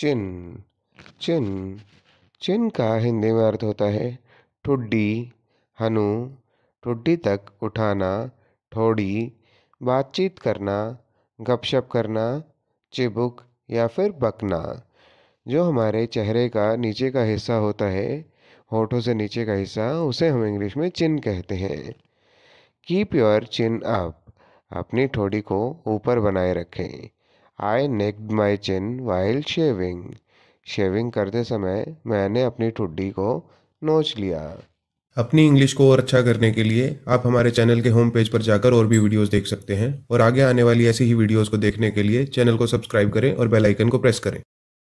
चिन चिन चिन का हिंदी में अर्थ होता है ठुड्डी हनु ठुड्डी तक उठाना ठोड़ी बातचीत करना गपशप करना चिबुक या फिर बकना जो हमारे चेहरे का नीचे का हिस्सा होता है होठों से नीचे का हिस्सा उसे हम इंग्लिश में चिन कहते हैं कीप योर चिन अप अपनी ठोड़ी को ऊपर बनाए रखें I necked my chin while shaving shaving करते समय मैंने अपनी ठुड्डी को नोच लिया अपनी इंग्लिश को और अच्छा करने के लिए आप हमारे चैनल के होम पेज पर जाकर और भी वीडियोस देख सकते हैं और आगे आने वाली ऐसी ही वीडियोस को देखने के लिए चैनल को सब्सक्राइब करें और बेल आइकन को प्रेस करें